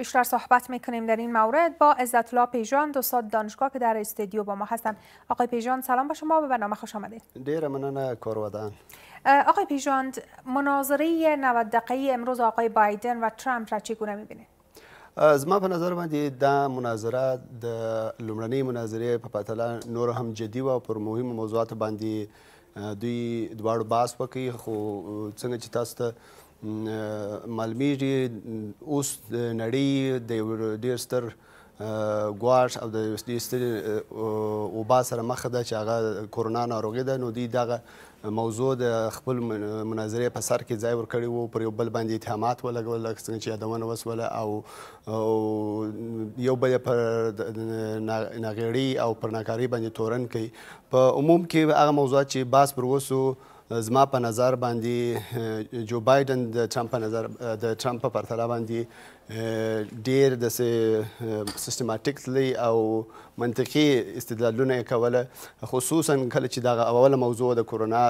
بیشتر صحبت میکنیم در این مورد با عزت الله پیژان استاد دانشگاه که در استودیو با ما هستند آقای پیژان سلام به شما به برنامه خوش آمدید ډیر مننه کاروادان آقای پیژاند مناظره 90 دقیقه امروز آقای بایدن و ترامپ را چگونه میبینید زما په نظر باندې دا مناظره د لومړنۍ مناظرې په پرتله نور هم جدي و پر مهم موضوعات باندې دوی دواړو بحث وکړي خو څنګه چې تاسو ته معلومیږي اوس نړۍ د ډیر ستر ګواش او د دې ستر وبا سره مخ ده چې هغه کورونا ناروغي ده نو دی دغه موضوع د خپل مناظره په سر کې ځای ورکړی وو پر یو بل باندې اتهامات ولګول لکه څنګه چې یادونه وسوله او یو بل پر ناغړی او پر ناکاری باندې تورن کوي په عموم کې هغه موضوع چې باس پر وسو زما په نظر باندې جو بایدن د ټرمپ په نظر د ټرمپ په پرتله باندې ډیر د سیستماتیکلی او منطقي استدلالونه کوله خصوصا کله چې دا اوله موضوع د کورونا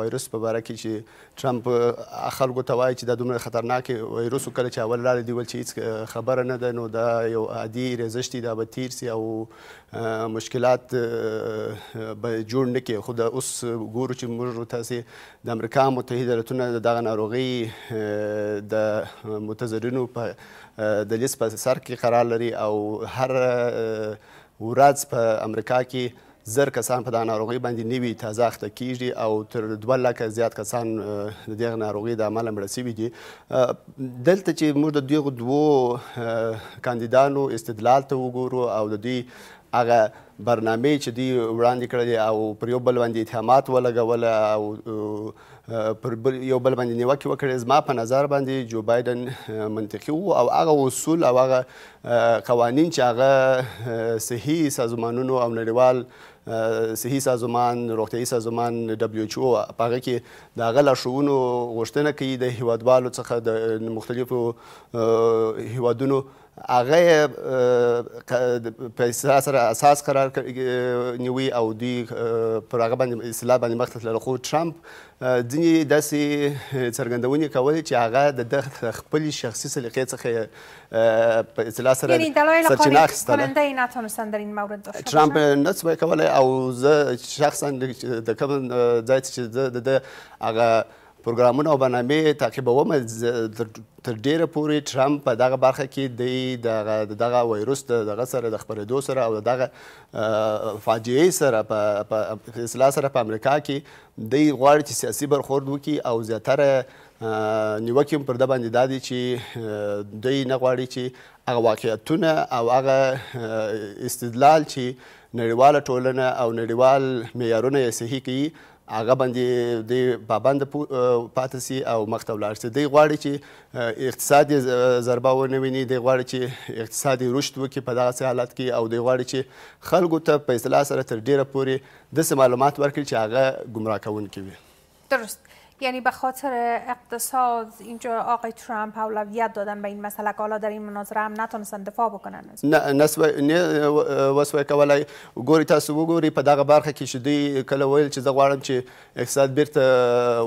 وایروس په اړه کې چې ټرمپ خلکو ته وایي چې دا دومره خطرناک وایروس کله چې اول لاره دی ول چې هیڅ خبره نه ده نو دا یو عادي رزشتي دا به تیر سي او مشکلات به جوړ نه کې خو دا اوس ګورو چې موږ تاسو د امریکا متحده ایالاتونو دغه ناروغي د متضررینو په د لیست په سر کې قرار لري او هر ورځ په امریکا کې زر کسان په دا ناروغي باندې نوي تازه اخته کیږي او تر دوه لکه زیات کسان د دغه ناروغي د عمله مړه سوي دي دلته چې موږ د دغو دوو کاندیدانو استدلال ته وګورو او د دوی هغه برنامه چې دی وړاندې کړې او پر یو بل باندې اتهامات ولګول او پر یو بل باندې نیوکه وکړې زما په نظر باندې جو بایدن منطقي وو او هغه اصول او هغه قوانین چې هغه صحیح سازمانونو او نړیوال صحی سازمان روغتیاي سازمان دبليو ایچ او هغه کې د غلا شوونو غوښتنه کوي د هیوادوالو څخه د مختلفو هیوادونو هغه په اصلاح سره اساس قرار نیوي او دوی پر هغه باندې اصلاح باندې مخ ته خو ټرمپ ځینې داسې څرګندونې کولې چې هغه د د خپل شخصي سلیقې څخه په اصلاح سره سرچینه اخیستله ټرمپ نه څه کولی او زه شخصا د کوم ځای چې د هغه پروګرامونه او برنامې تعقیبوم تر ډیره پورې ټرمپ په دغه برخه کې د دغه وایروس دغه سره د خبرېدو سره او دغه فاجعې سره په اصلاح سره په امریکا کې دی غواړي چې سیاسي برخورد وکړي او زیاتره نیوکې هم پر ده باندې دا دي چې دوی نه غواړي چې هغه واقعیتونه او هغه استدلال چې نړیواله ټولنه او نړیوال معیارونه یې صحیح کوي هغه باندې د پابند پاتې سي او مخته ولاړ سي دی غواړي چې اقتصادي ضربه ونه ویني دی غواړي چې اقتصادي رشد وکړي په دغه حالت کې او دی غواړي چې خلکو ته په اصلاح سره تر ډیره پورې د معلومات ورکړي چې هغه ګمراه کوونکي وي درست یعنی به خاطر اقتصاد اینجا آقای ترامپ اولویت دادن به این مسئله که حالا در این مناظره هم نتونستن دفاع بکنن نه نه وسوی کولای ګوري تاسو وګوري په دغه برخه کې شدی کله ویل چې زه غواړم چې اقتصاد بیرته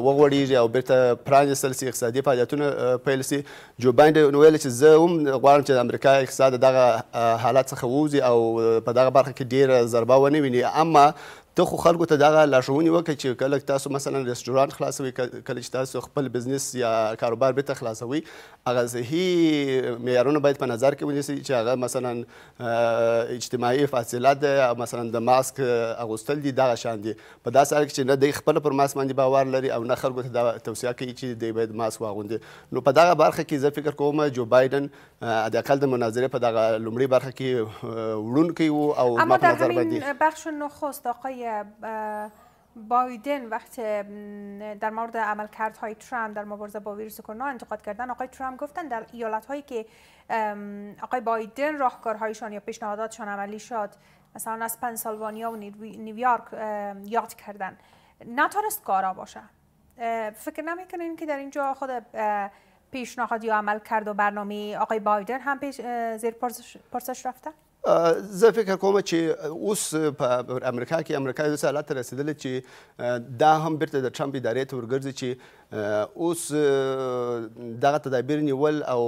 وغوړیږي او بیرته پرانیستل سي اقتصادي فعالیتونه پیل سي جو بایدن ویل چې زه هم غواړم چې د امریکا اقتصاد دغه حالت څخه ووځي او په دغه برخه کې ډیره ضربه ونه ویني اما ته خو خلکو ته دغه لارښوونې وکړئ چې کله تاسو مثلا رستورانت خلاصوي کله چې تاسو خپل بزنس یا کاروبار بیرته خلاصوي هغه صحیح معیارونه باید په نظر کې ونیسئ چې هغه مثلا اجتماعي فاصله ده مثلا د ماسک اغوستل دي دغه شان دي په داسې حال کې چې نه دی خپل پر ماسک باندې باور لري او نه خلکو ته دا توصیه کوي چې دی باید ماسک واغوندي نو په دغه برخه کې زه فکر کوم جو بایدن حداقل د مناظره په دغه لومړۍ برخه کې وړونکی وو او ما په نظر باندې اما در همین بخش نخست آقای بایدن وقت در مورد عملکرد های ترامپ در مبارزه با ویروس کرونا انتقاد کردن آقای ترامپ گفتن در ایالت هایی که آقای بایدن راهکارهایشان یا پیشنهاداتشان عملی شد مثلا از پنسالوانیا و نیویورک یاد کردن نتارست کارا باشه فکر نمیکنین که در اینجا خود پیشنهاد یا عمل کرد و برنامه آقای بایدن هم پیش زیر پرسش رفته؟ زه فکر کوم چې اوس په امریکا کې امریکا یو حالت ته رسیدلې چې دا هم بیرته د ټرمپ ادارې ته ورګرځي چې اوس دغه تدابیر نیول او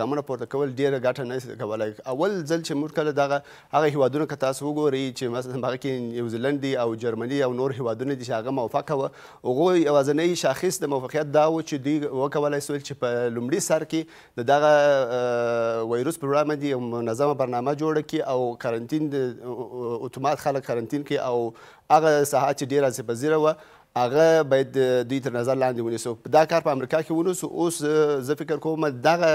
ګامونه پورته کول ډیره ګټه نه شي کولی اول ځل چې موږ کله دغه هغه هیوادونه که تاسو وګورئ چې مثلا هغه کې نیوزیلند دی او جرمني او نور هیوادونه دي چې هغه موفقه وه هغوی یوازنی شاخص د موفقیت دا و چې دوی وکولی سول چې په لومړي سر کې د دغه ویروس پر وړاندې یو منظمه برنامه جوړه دوره کې او قرنطین د اتومات خلک قرنطین کې او هغه ساحه چې ډیره سپذیره وه هغه باید دوی تر نظر لاندې ونیسو دا کار په امریکا کې ونیسو اوس زه فکر کوم دغه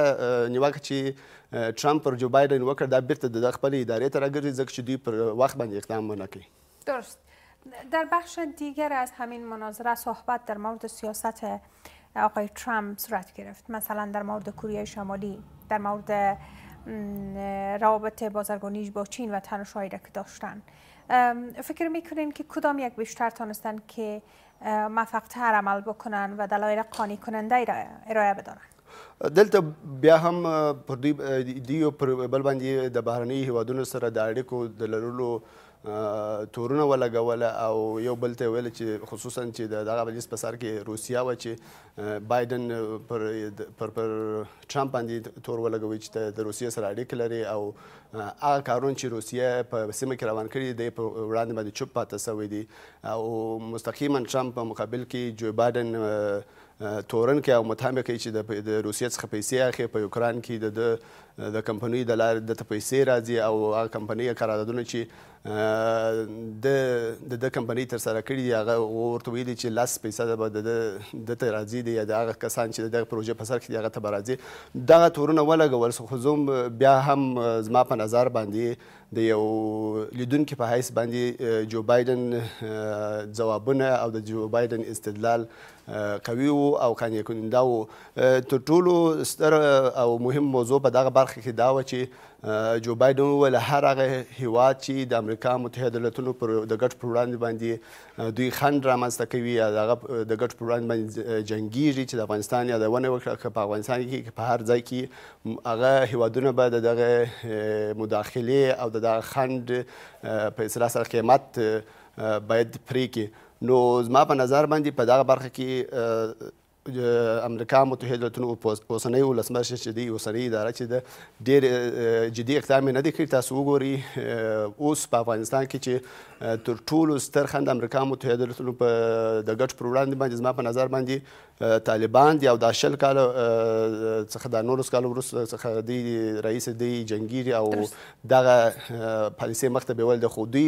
نیوکه چې ټرمپ پر جو بایدن وکړ دا بیرته د خپلې ادارې ته راګرځي ځکه چې دوی پر وخت باندې اقدام ونه کړي درست در بخش دیگر از همین مناظره صحبت در مورد سیاست آقای ترامپ صورت گرفت مثلا در مورد کره شمالی در مورد روابط بازرگانیش با چین و تنشایی را که داشتن فکر میکنین که کدام یک بیشتر تانستن که تر عمل بکنن و دلایل قانی کننده ای ارائه بدارن دلتا بیا هم دیو پر بل باندې بحرانی هوادون سر سره د دلالولو تورونه ولګول او یو بل ته ویل چې خصوصا چې د دغه مجلس په سر کې روسیا و چې بایدن پر پر پر ټرمپ باندې تور ولګوي چې د روسیې سره اړیکې لري او هغه کارون چې روسیا په سیمه کې روان کړي دی په وړاندې باندې چوپ پاتې سوی دی او مستقیما ټرمپ په مقابل کې جو بایدن تورن کې او متهم کوي چې د روسیې څخه پیسې اخلي په یوکران کې د د کمپنۍ د لارې د پیسې راځي او هغه کمپنۍ قراردادونه چې د د کمپنۍ تر سره کړی دی هغه ورته ویلي چې لاس پیسې به د د ته راځي دی یا د هغه کسان چې دغه پروژه په سر کې دی هغه ته راځي دغه تورونه ولګول خو زوم بیا هم زما په نظر باندې د یو لیدونکو په حیث باندې جو بایدن ځوابونه او د جو بایدن استدلال قوي وو او کانې کننده وو تر ټولو ستر او مهم موضوع په دغه برخه کې دا و چې جو بایدن وویل هر هغه هیواد چې د امریکا متحده ایالتونو پر د ګټ پر وړاندې باندې دوی خنډ رامنځته کوي یا د ګټ پر وړاندې باندې جنګیږي چې د افغانستان یادونه وکړه که په افغانستان کې په هر ځای کې هغه هیوادونه به د دغه مداخلې او د دغه خنډ په اصطلاح سره قیمت باید پرې کړي نو زما په نظر باندې په دغه برخه کې امریکا متحد ایالتونو اوسنۍ ولسمشر چې دی اوسنۍ اداره چې ده ډېر جدي اقدام نه دی کړی تاسو وګورئ اوس په افغانستان کې چې تر ټولو ستر خند امریکا متحد ایالتونو په د ګټ پر وړاندې باندې زما په نظر باندې طالبان دي او دا شل کال څخه دا نورس کال وروسته څخه دی رئیس دی جنگیری او دغه پالیسي مخته بیول د خو دوی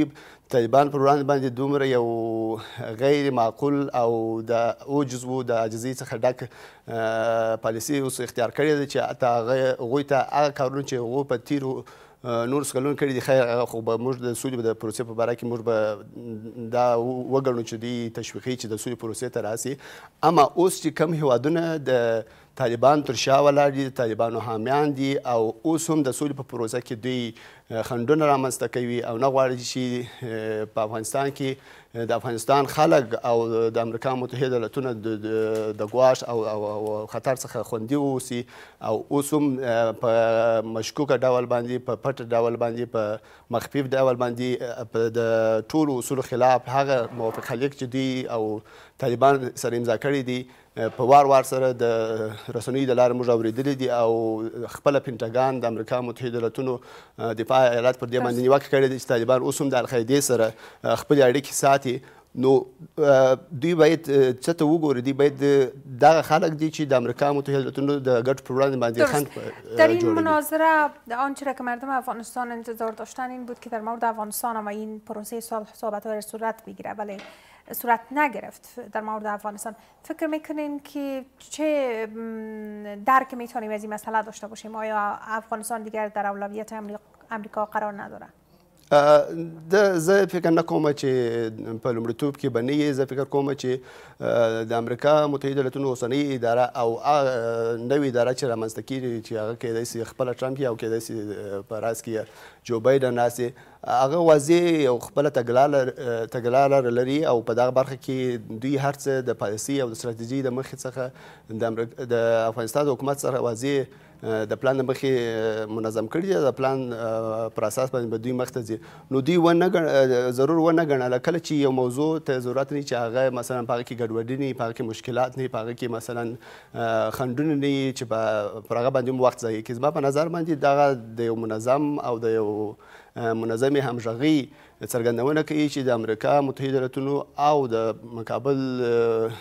طالبان پر وړاندې باندې دومره یو غیر معقول او د اوجز وو د عجزي څخه څخه ډک پالیسي اوس اختیار کړې ده چې حتی هغوی ته هغه کارونه چې هغو په تیرو نور سکلون کړي دي خیر خو به موږ د سولې د پروسې په باره کې موږ به دا وګڼو چې دوی تشویقي چې د سولې پروسې ته راسي اما اوس چې کم هیوادونه د طالبان تر شا ولاړ دي طالبانو حامیان دي او اوس هم د سولې په پروسه کې دوی خنډونه رامنځته کوي او نه غواړي چې په افغانستان کې د افغانستان خلک او د امریکا متحده ایالتونه د ګواښ او, او خطر څخه خوندي اوسي او اوس هم په مشکوکه ډول باندې په پټ ډول باندې په مخفیف ډول باندې د ټولو اصولو خلاف هغه موافقه لیک چې دوی او طالبان سره امضا کړي دي په وار وار سره د رسنیو د لارې موږ اوریدلی دي او خپل پینټاګان د امریکا متحده ایالاتونو دفاع ایالات پر دې باندې نیوکه کړې ده چې طالبان اوس هم د القاعدې سره خپلې اړیکې ساتي نو دوی باید څه ته وګوري دوی باید دغه خلک دي چې د امریکا متحده ایالاتونو د ګډ پر وړاندې باندې خنډ در این مناظره آنچه را که مردم افغانستان انتظار داشتن این بود که در مورد افغانستان و این پروسه صلح صحبت صورت بگیره ولی صورت نگرفت در مورد افغانستان فکر میکنین که چه درک میتونیم از این مسئله داشته باشیم آیا افغانستان دیگر در اولویت امریکا قرار نداره د زه فکر نه کوم چې په لومړیتوب کې بنې زه فکر کوم چې د امریکا متحده ایالاتونو اوسنۍ اداره او نوې اداره چې رامنځته کیږي چې هغه کېدای شي خپل ټرمپ یا کېدای شي په راس کې جو بایدن راسي هغه واضح او خپل تګلاره لري او په دغه برخه کې دوی هرڅه د پالیسي او د ستراتیژي د مخې څخه د افغانستان د حکومت سره واضح د پلان د مخې منظم کړی دی د پلان پر اساس باندې به دوی مخته ځي نو دوی ونه ضرور ونه ګڼله کله چې یو موضوع ته ضرورت نه چې هغه مثلا په هغه کې ګډوډي نه په هغه کې مشکلات نه په هغه کې مثلا خنډونه نه چې پر هغه باندې وخت ځای کې زما په نظر باندې دغه د یو منظم او د یو منظم همغږي څرګندونه کوي چې د امریکا متحده ایالاتونو او د مقابل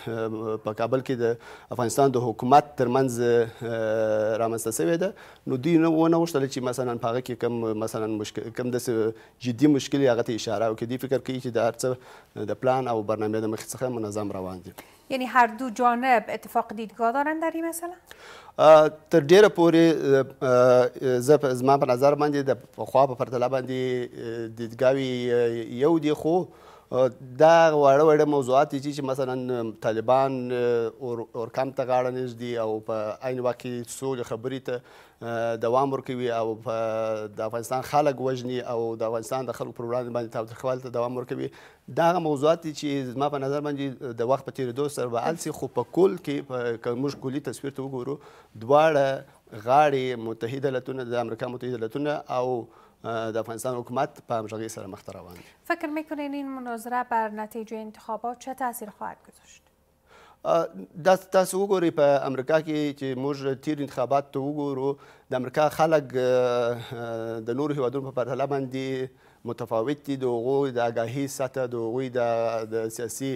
په کابل کې د افغانستان د حکومت ترمنځ رامنځته سوې ده نو دوی نه ونه غوښتل چې مثلا په هغه کې کم مثلا مشکل کم داسې جدي مشکل هغه ته اشاره وکړي دوی فکر کوي چې د هر څه د پلان او برنامه د مخې څخه منظم روان دي یعنی هر دو جانب اتفاق دیدگاه دارن در این مسئله تر ډیره پورې زما په نظر باندې د خوا په پرتله باندې دیدګاوی یو دی خو دا وړه وړه موضوعات دي چې مثلا طالبان اورکم ته غاړه نږدي او په عین وخت کې سولې خبرې ته دوام ورکوي او په د افغانستان خلک وژني او د افغانستان د خلکو پر وړاندې باندې تاوتریخوالي ته دوام ورکوي دا هغه موضوعات دي چې زما په نظر باندې د وخت په تېرېدو سره به هلسي خو په کل کې که موږ کلي تصویر ته وګورو دواړه غاړې متحده ایالتونه د امریکا متحده ایالتونه او د افغانستان حکومت په همراهی سر مخ روان فکر میکنین این مناظره بر نتیجه انتخابات چه تاثیر خواهد گذاشت د تاسو وګورئ په امریکا کې چې موږ تیر انتخابات ته وګورو د امریکا خلک د نورو هیوادونو په پرتله باندې متفاوت دي د هغوی د آګاهي سطح د هغوی د سیاسي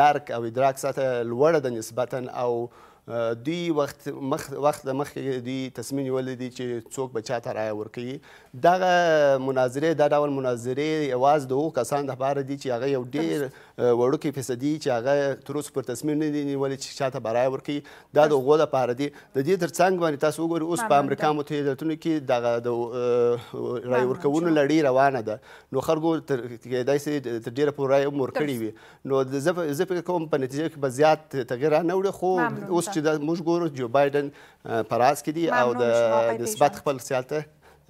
درک او ادراک سطح لوړه ده نسبتا او دوی وخت مخ وخت د مخکې دوی تصمیم نیولې دي چې څوک به چاته رایه ورکوي دغه مناظرې دا ډول مناظرې یوازې د هغو کسانو دپاره دي چې هغه یو ډېر وړوکی فیصدي چې هغه تر اوسه پر تصمیم نه دي نیولې چې چاته به رایه ورکوي دا د هغو دپاره دي د دې تر څنګ باندې تاسو وګورئ اوس په امریکا متحده ایالتونو کې دغه د رایه ورکونو لړۍ روانه ده نو خلکو کېدای شي تر ډېره پورې رایه هم ورکړې وي نو زه فکر کوم په نتیجه کې به زیات تغیر نه وړي خو اوس چې دا موږ ګورو جو بایدن پر اس کې دي او د نسبت خپل سیالته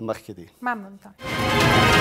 مخکې دي ممنون تا